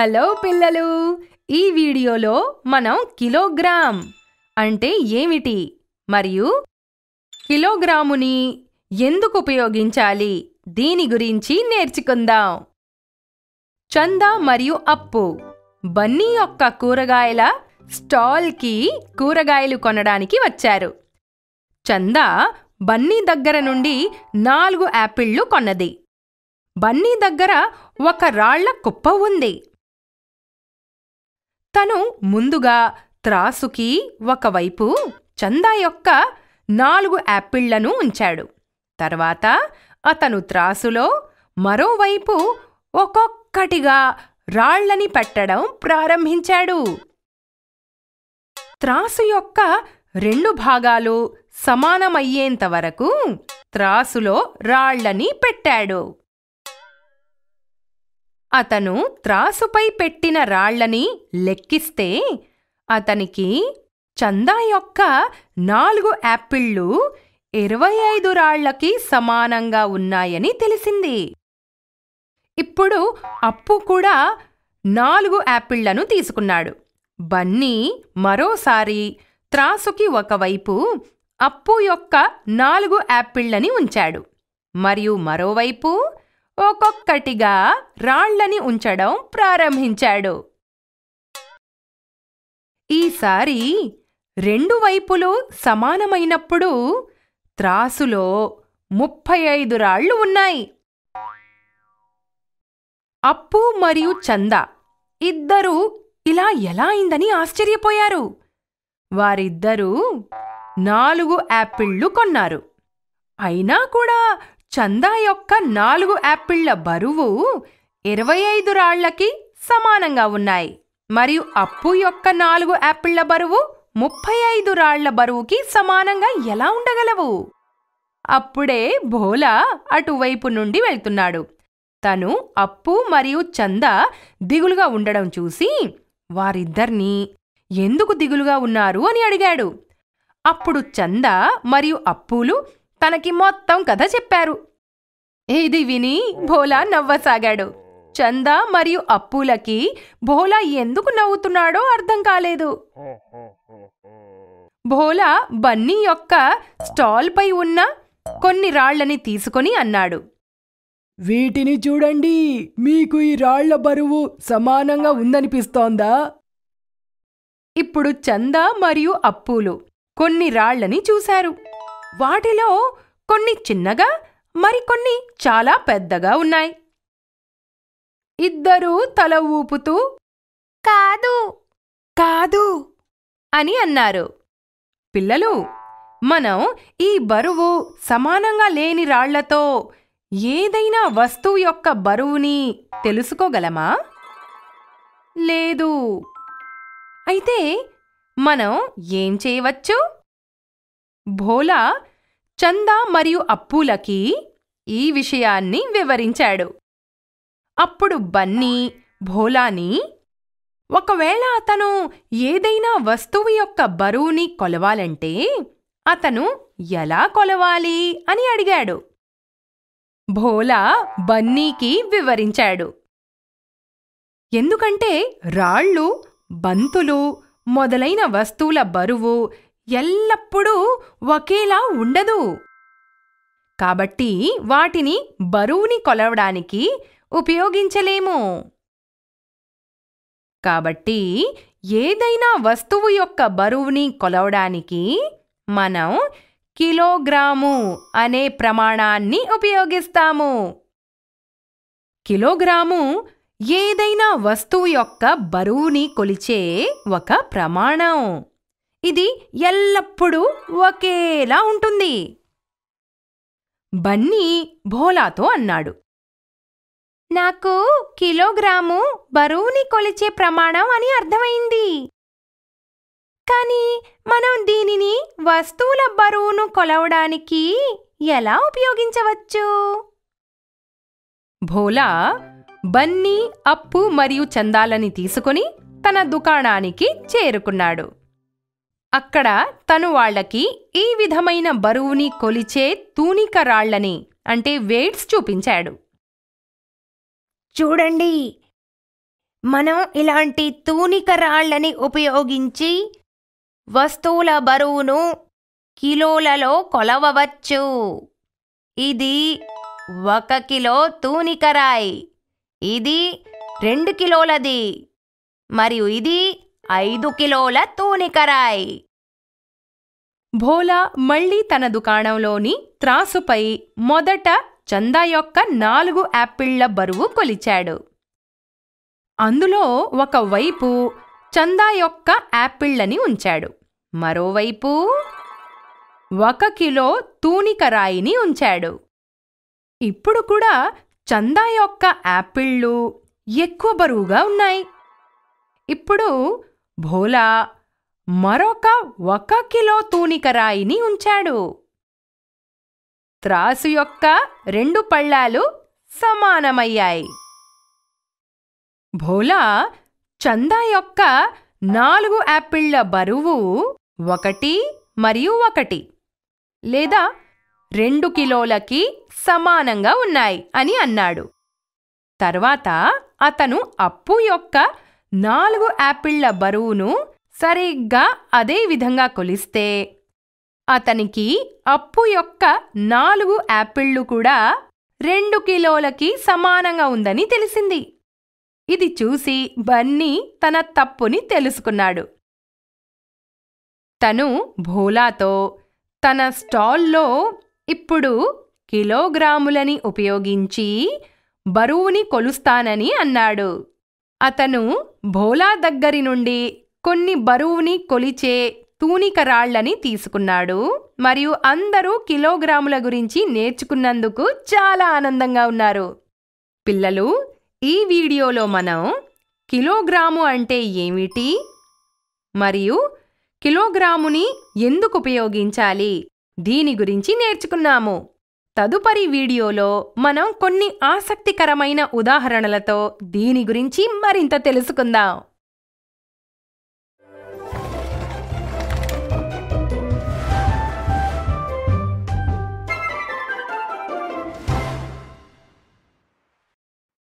hello పిల్లలు ఈ వీడియోలో మనం కిలోగ్రామ్ అంటే ఏమిటి మరియు కిలోగ్రాముని ఎందుకు ఉపయోగించాలి దీని గురించి నేర్చుకుందాం చందా మరియు అప్పు బన్నీ యొక్క కూరగాయల స్టాల్కి కూరగాయలు కొనడానికి వచ్చారు చందా బన్నీ దగ్గర నుండి నాలుగు యాపిళ్ళు కొన్నది బన్నీ దగ్గర ఒక రాళ్ల కుప్ప ఉంది తను ముందుగా త్రాసుకి ఒకవైపు చందా యొక్క నాలుగు యాపిళ్లను ఉంచాడు తర్వాత అతను త్రాసులో మరోవైపు ఒక్కొక్కటిగా రాళ్లని పెట్టడం ప్రారంభించాడు త్రాసు యొక్క రెండు భాగాలు సమానమయ్యేంతవరకు త్రాసులో రాళ్లని పెట్టాడు అతను త్రాసుపై పెట్టిన రాళ్లని లెక్కిస్తే అతనికి చందా యొక్క నాలుగు యాపిళ్ళు ఇరవై ఐదు రాళ్లకి సమానంగా ఉన్నాయని తెలిసింది ఇప్పుడు అప్పు కూడా నాలుగు యాపిళ్లను తీసుకున్నాడు బన్నీ మరోసారి త్రాసుకి ఒకవైపు అప్పు యొక్క నాలుగు యాపిళ్లని ఉంచాడు మరియు మరోవైపు ఒక్కొక్కటిగా రాళ్లని ఉంచడం ప్రారంభించాడు ఈసారి రెండు వైపులు సమానమైనప్పుడు త్రాసులో ముప్పై ఐదు రాళ్లు ఉన్నాయి అప్పు మరియు చంద ఇద్దరూ ఇలా ఎలా అయిందని ఆశ్చర్యపోయారు వారిద్దరూ నాలుగు యాపిళ్ళు కొన్నారు అయినా కూడా చందా యొక్క నాలుగు యాపిళ్ల బరువు ఇరవై ఐదు రాళ్లకి సమానంగా ఉన్నాయి మరియు అప్పు యొక్క నాలుగు యాపిళ్ల బరువు ముప్పై ఐదు రాళ్ల బరువుకి సమానంగా ఎలా ఉండగలవు అప్పుడే భోలా అటువైపు నుండి వెళ్తున్నాడు తను అప్పు మరియు చందా దిగులుగా ఉండడం చూసి వారిద్దర్నీ ఎందుకు దిగులుగా ఉన్నారు అని అడిగాడు అప్పుడు చందా మరియు అప్పులు తనకి మొత్తం కథ చెప్పారు ఇది విని భోలా నవ్వసాగాడు చందా మరియు అప్పులకి భోలా ఎందుకు నవ్వుతున్నాడో అర్థం కాలేదు భోలా బన్నీ యొక్క స్టాల్పై ఉన్న కొన్ని రాళ్లని తీసుకొని అన్నాడు వీటిని చూడండి మీకు ఈ రాళ్ల బరువు సమానంగా ఉందనిపిస్తోందా ఇప్పుడు చందా మరియు అప్పులు కొన్ని రాళ్లని చూశారు వాటిలో కొన్ని చిన్నగా మరికొన్ని చాలా పెద్దగా ఉన్నాయి ఇద్దరూ తల ఊపుతూ కాదు కాదు అని అన్నారు పిల్లలు మనం ఈ బరువు సమానంగా లేని రాళ్లతో ఏదైనా వస్తువు యొక్క బరువుని తెలుసుకోగలమా లేదు అయితే మనం ఏం చేయవచ్చు భోలా చందా మరియు అప్పులకి ఈ విషయాన్ని వివరించాడు అప్పుడు బన్నీ భోలాని ఒకవేళ అతను ఏదైనా వస్తువు యొక్క బరువుని కొలవాలంటే అతను ఎలా కొలవాలి అని అడిగాడు భోలా బన్నీకి వివరించాడు ఎందుకంటే రాళ్ళు బంతులు మొదలైన వస్తువుల బరువు ఎల్లప్పుడూ ఒకేలా ఉండదు కాబట్టి వాటిని బరువుని కొలవడానికి ఉపయోగించలేము కాబట్టి ఏదైనా వస్తువు యొక్క బరువుని కొలవడానికి మనం కిలోగ్రాము అనే ప్రమాణాన్ని ఉపయోగిస్తాము కిలోగ్రాము ఏదైనా వస్తువు యొక్క బరువుని కొలిచే ఒక ప్రమాణం ఇది ఎల్లప్పుడూ ఒకేలా ఉంటుంది బన్నీ భోలాతో అన్నాడు నాకు కిలోగ్రాము బరువుని కొలిచే ప్రమాణం అని అర్థమైంది కానీ మనం దీనిని వస్తువుల బరువును కొలవడానికి ఎలా ఉపయోగించవచ్చు భోలా బన్నీ అప్పు మరియు చందాలని తీసుకుని తన దుకాణానికి చేరుకున్నాడు అక్కడ తను వాళ్ళకి ఈ విధమైన బరువుని కొలిచే తూనిక రాళ్లని అంటే వెయిట్స్ చూపించాడు చూడండి మనం ఇలాంటి తూనిక రాళ్లని ఉపయోగించి వస్తువుల బరువును కిలోలలో కొలవవచ్చు ఇది ఒక కిలో రాయి ఇది రెండు కిలోలది మరియు ఇది ఐదు కిలోల తూనికరాయి భోలా మళ్లీ తన దుకాణంలోని త్రాసుపై మొదట చందా యొక్క నాలుగు యాపిళ్ల బరువు కొలిచాడు అందులో ఒకవైపు చందా యొక్క యాపిళ్లని ఉంచాడు మరోవైపు ఒక కిలో తూనికరాయిని ఉంచాడు ఇప్పుడు కూడా చందా యొక్క యాపిళ్ళు ఎక్కువ బరువుగా ఉన్నాయి ఇప్పుడు భోలా మరొక ఒక కిలో తూనికరాయిని ఉంచాడు త్రాసు యొక్క రెండు పళ్ళాలు సమానమయ్యాయి భోలా చందా యొక్క నాలుగు యాపిళ్ల బరువు ఒకటి మరియు ఒకటి లేదా రెండు కిలోలకి సమానంగా ఉన్నాయి అని అన్నాడు తర్వాత అతను అప్పు యొక్క నాలుగు యాపిళ్ల బరువును సరిగ్గా అదే విధంగా కొలిస్తే అతనికి అప్పు యొక్క నాలుగు యాపిళ్ళు కూడా రెండు కిలోలకి సమానంగా ఉందని తెలిసింది ఇది చూసి బన్నీ తన తప్పుని తెలుసుకున్నాడు తను భోలాతో తన స్టాల్లో ఇప్పుడు కిలోగ్రాములని ఉపయోగించి బరువుని కొలుస్తానని అన్నాడు అతను భోలా దగ్గరి నుండి కొన్ని బరువుని కొలిచే తూనిక రాళ్లని తీసుకున్నాడు మరియు అందరూ కిలోగ్రాముల గురించి నేర్చుకున్నందుకు చాలా ఆనందంగా ఉన్నారు పిల్లలు ఈ వీడియోలో మనం కిలోగ్రాము అంటే ఏమిటి మరియు కిలోగ్రాముని ఎందుకు ఉపయోగించాలి దీని గురించి నేర్చుకున్నాము తదుపరి వీడియోలో మనం కొన్ని ఆసక్తికరమైన ఉదాహరణలతో దీని గురించి మరింత తెలుసుకుందాం